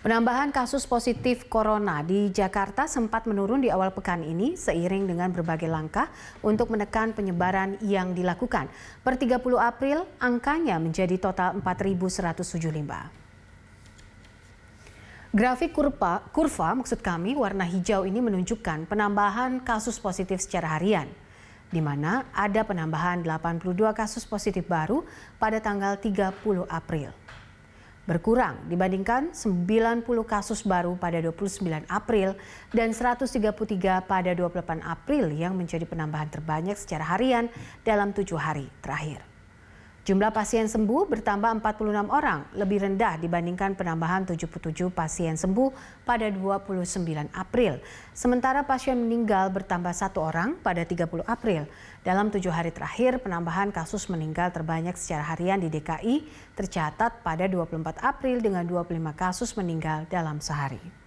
Penambahan kasus positif corona di Jakarta sempat menurun di awal pekan ini seiring dengan berbagai langkah untuk menekan penyebaran yang dilakukan. Per 30 April, angkanya menjadi total 4.175. Grafik kurva, kurva maksud kami warna hijau ini menunjukkan penambahan kasus positif secara harian di mana ada penambahan 82 kasus positif baru pada tanggal 30 April berkurang dibandingkan 90 kasus baru pada 29 April dan 133 pada 28 April yang menjadi penambahan terbanyak secara harian dalam tujuh hari terakhir. Jumlah pasien sembuh bertambah 46 orang, lebih rendah dibandingkan penambahan 77 pasien sembuh pada 29 April. Sementara pasien meninggal bertambah satu orang pada 30 April. Dalam tujuh hari terakhir, penambahan kasus meninggal terbanyak secara harian di DKI tercatat pada 24 April dengan 25 kasus meninggal dalam sehari.